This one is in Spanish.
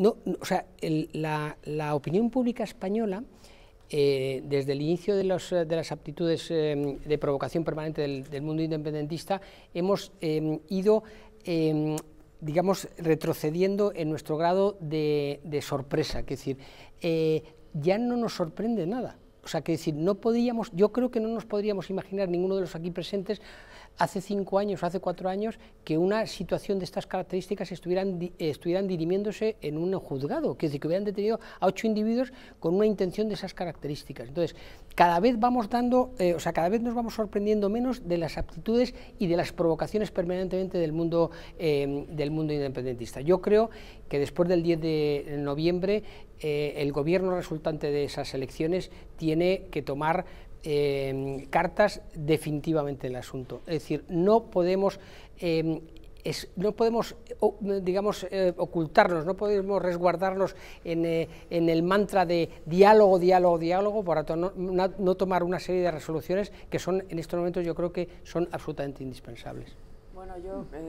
no, o sea, la, opinión pública española, eh, desde el inicio de, las aptitudes eh, de provocación permanente del, mundo independentista, hemos eh, ido, digamos, retrocediendo en nuestro grado de, de sorpresa. Es decir, ya no nos sorprende nada. O sea, que decir, no podíamos, yo creo que no nos podríamos imaginar ninguno de los aquí presentes hace cinco años o hace cuatro años que una situación de estas características estuvieran, estuvieran dirimiéndose en un juzgado, que es decir, que hubieran detenido a ocho individuos con una intención de esas características. Entonces, cada vez vamos dando, eh, o sea, cada vez nos vamos sorprendiendo menos de las aptitudes y de las provocaciones permanentemente del mundo, em, del mundo independentista. Yo creo que después del 10 de noviembre eh, el gobierno resultante de esas elecciones tiene que tomar em, cartas definitivamente el asunto. Es decir, no podemos... Em, no podemos, digamos, eh, ocultarnos, no podemos resguardarnos eh, en, el mantra de diálogo, diálogo, diálogo, para no, tomar una serie de resoluciones que son, en estos momentos, yo creo que son absolutamente indispensables. Bueno, yo... Eh,